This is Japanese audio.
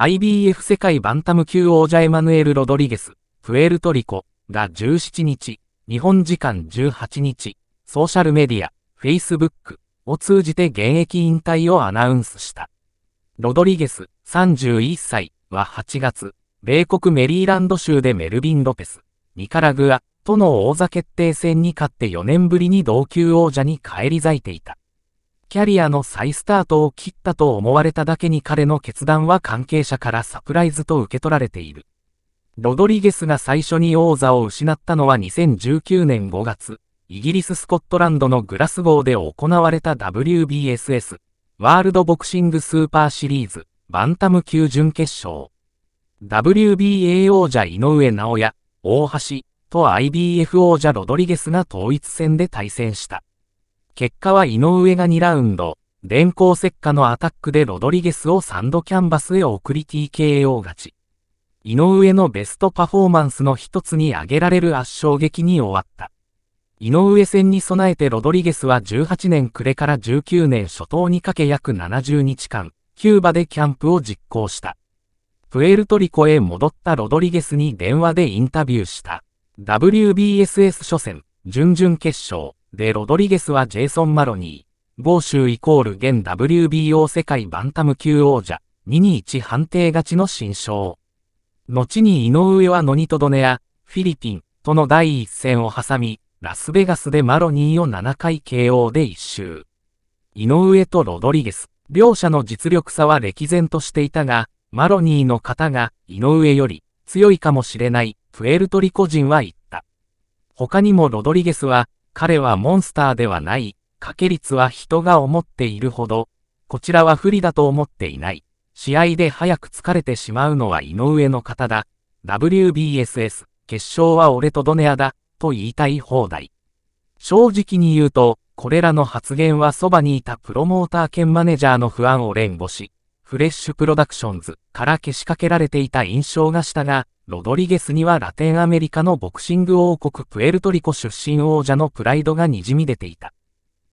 IBF 世界バンタム級王者エマヌエル・ロドリゲス、プエルトリコが17日、日本時間18日、ソーシャルメディア、Facebook を通じて現役引退をアナウンスした。ロドリゲス、31歳は8月、米国メリーランド州でメルビン・ロペス、ニカラグアとの王座決定戦に勝って4年ぶりに同級王者に返り咲いていた。キャリアの再スタートを切ったと思われただけに彼の決断は関係者からサプライズと受け取られている。ロドリゲスが最初に王座を失ったのは2019年5月、イギリス・スコットランドのグラスゴーで行われた WBSS、ワールドボクシングスーパーシリーズ、バンタム級準決勝。WBA 王者井上直也、大橋、と IBF 王者ロドリゲスが統一戦で対戦した。結果は井上が2ラウンド、電光石火のアタックでロドリゲスをサンドキャンバスへ送り TKO 勝ち。井上のベストパフォーマンスの一つに挙げられる圧勝劇に終わった。井上戦に備えてロドリゲスは18年暮れから19年初頭にかけ約70日間、キューバでキャンプを実行した。プエルトリコへ戻ったロドリゲスに電話でインタビューした。WBSS 初戦、準々決勝、でロドリゲスはジェイソン・マロニー、豪州イコール現 WBO 世界バンタム級王者、221判定勝ちの新勝。後に井上はノニトドネア、フィリピンとの第一戦を挟み、ラスベガスでマロニーを7回 KO で一周。井上とロドリゲス、両者の実力差は歴然としていたが、マロニーの方が井上より強いかもしれないプエルトリコ人は言った。他にもロドリゲスは彼はモンスターではない、掛け率は人が思っているほど、こちらは不利だと思っていない。試合で早く疲れてしまうのは井上の方だ。WBSS、決勝は俺とドネアだ、と言いたい放題。正直に言うと、これらの発言はそばにいたプロモーター兼マネージャーの不安を連呼し、フレッシュプロダクションズからけしかけられていた印象がしたが、ロドリゲスにはラテンアメリカのボクシング王国プエルトリコ出身王者のプライドがにじみ出ていた。